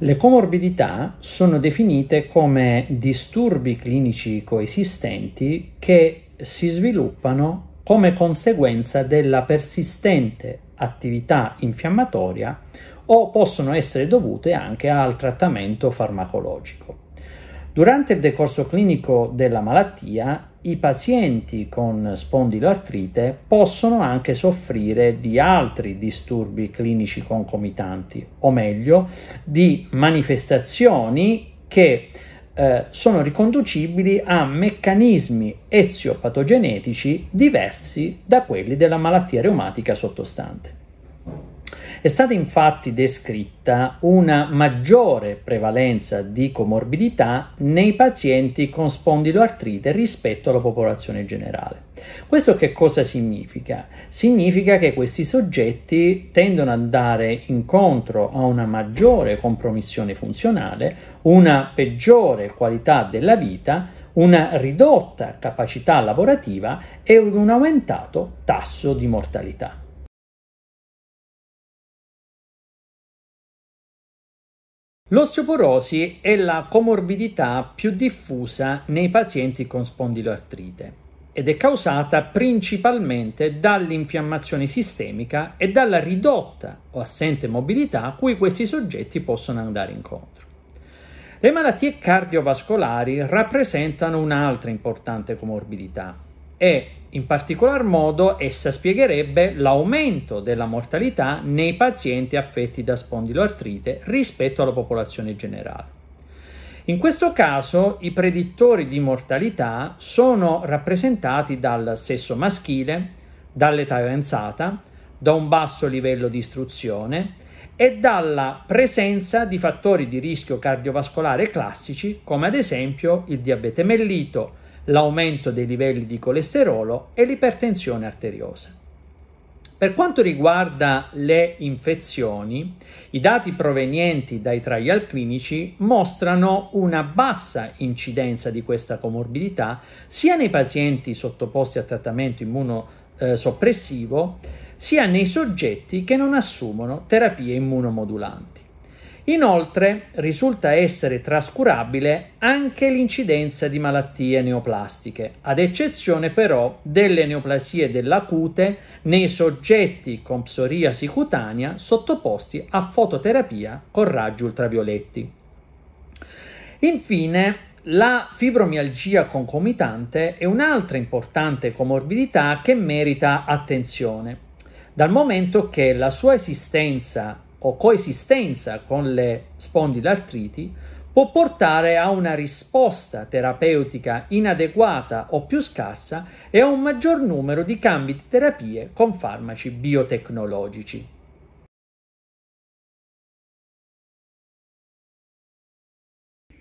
Le comorbidità sono definite come disturbi clinici coesistenti che si sviluppano come conseguenza della persistente attività infiammatoria o possono essere dovute anche al trattamento farmacologico. Durante il decorso clinico della malattia, i pazienti con spondiloartrite possono anche soffrire di altri disturbi clinici concomitanti, o meglio, di manifestazioni che eh, sono riconducibili a meccanismi eziopatogenetici diversi da quelli della malattia reumatica sottostante. È stata infatti descritta una maggiore prevalenza di comorbidità nei pazienti con spondiloartrite rispetto alla popolazione generale. Questo che cosa significa? Significa che questi soggetti tendono ad andare incontro a una maggiore compromissione funzionale, una peggiore qualità della vita, una ridotta capacità lavorativa e un aumentato tasso di mortalità. L'osteoporosi è la comorbidità più diffusa nei pazienti con spondiloartrite ed è causata principalmente dall'infiammazione sistemica e dalla ridotta o assente mobilità a cui questi soggetti possono andare incontro. Le malattie cardiovascolari rappresentano un'altra importante comorbidità e in particolar modo essa spiegherebbe l'aumento della mortalità nei pazienti affetti da spondiloartrite rispetto alla popolazione generale. In questo caso i predittori di mortalità sono rappresentati dal sesso maschile, dall'età avanzata, da un basso livello di istruzione e dalla presenza di fattori di rischio cardiovascolare classici come ad esempio il diabete mellito, l'aumento dei livelli di colesterolo e l'ipertensione arteriosa. Per quanto riguarda le infezioni, i dati provenienti dai trial clinici mostrano una bassa incidenza di questa comorbidità sia nei pazienti sottoposti a trattamento immunosoppressivo, sia nei soggetti che non assumono terapie immunomodulanti. Inoltre risulta essere trascurabile anche l'incidenza di malattie neoplastiche, ad eccezione però delle neoplasie della cute nei soggetti con psoriasi cutanea sottoposti a fototerapia con raggi ultravioletti. Infine, la fibromialgia concomitante è un'altra importante comorbidità che merita attenzione, dal momento che la sua esistenza o coesistenza con le spondilartriti può portare a una risposta terapeutica inadeguata o più scarsa e a un maggior numero di cambi di terapie con farmaci biotecnologici.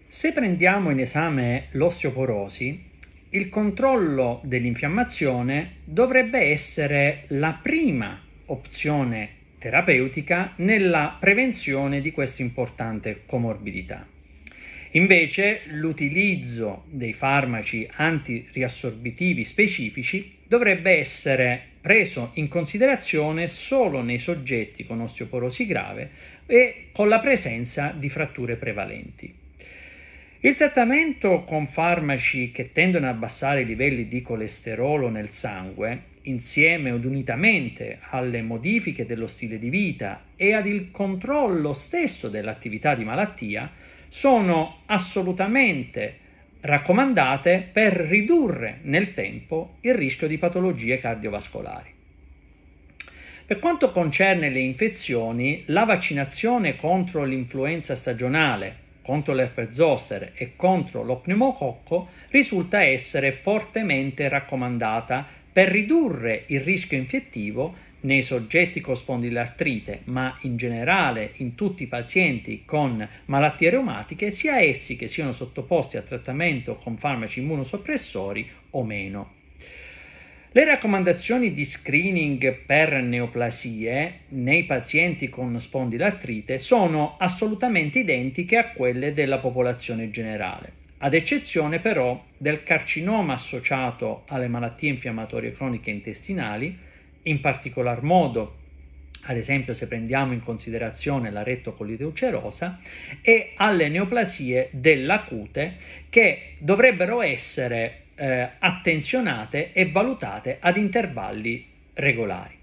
Se prendiamo in esame l'osteoporosi, il controllo dell'infiammazione dovrebbe essere la prima opzione terapeutica nella prevenzione di questa importante comorbidità. Invece l'utilizzo dei farmaci antiriassorbitivi specifici dovrebbe essere preso in considerazione solo nei soggetti con osteoporosi grave e con la presenza di fratture prevalenti. Il trattamento con farmaci che tendono ad abbassare i livelli di colesterolo nel sangue, insieme ed unitamente alle modifiche dello stile di vita e ad il controllo stesso dell'attività di malattia, sono assolutamente raccomandate per ridurre nel tempo il rischio di patologie cardiovascolari. Per quanto concerne le infezioni, la vaccinazione contro l'influenza stagionale contro le perzossere e contro lo pneumococco risulta essere fortemente raccomandata per ridurre il rischio infettivo nei soggetti con spondilartrite, ma in generale in tutti i pazienti con malattie reumatiche, sia essi che siano sottoposti a trattamento con farmaci immunosoppressori o meno. Le raccomandazioni di screening per neoplasie nei pazienti con spondilartrite sono assolutamente identiche a quelle della popolazione generale, ad eccezione però del carcinoma associato alle malattie infiammatorie croniche intestinali, in particolar modo ad esempio se prendiamo in considerazione la rettocolite ulcerosa, e alle neoplasie della cute che dovrebbero essere eh, attenzionate e valutate ad intervalli regolari.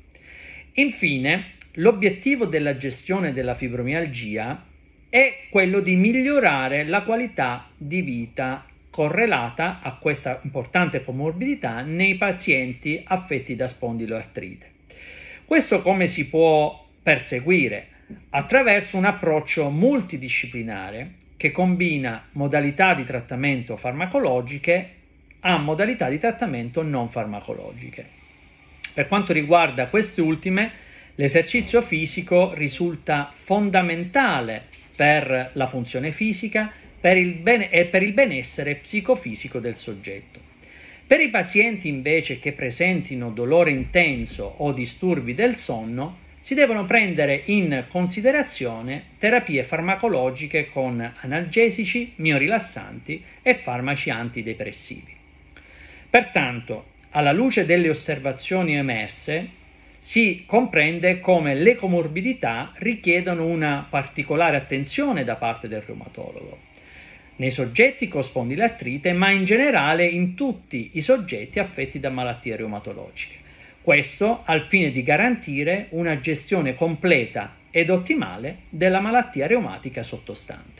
Infine, l'obiettivo della gestione della fibromialgia è quello di migliorare la qualità di vita correlata a questa importante comorbidità nei pazienti affetti da spondiloartrite. Questo come si può perseguire? Attraverso un approccio multidisciplinare che combina modalità di trattamento farmacologiche a modalità di trattamento non farmacologiche. Per quanto riguarda queste ultime, l'esercizio fisico risulta fondamentale per la funzione fisica per ben- e per il benessere psicofisico del soggetto. Per i pazienti invece che presentino dolore intenso o disturbi del sonno, si devono prendere in considerazione terapie farmacologiche con analgesici, miorilassanti e farmaci antidepressivi. Pertanto, alla luce delle osservazioni emerse, si comprende come le comorbidità richiedano una particolare attenzione da parte del reumatologo nei soggetti con spondilartrite, ma in generale in tutti i soggetti affetti da malattie reumatologiche. Questo al fine di garantire una gestione completa ed ottimale della malattia reumatica sottostante.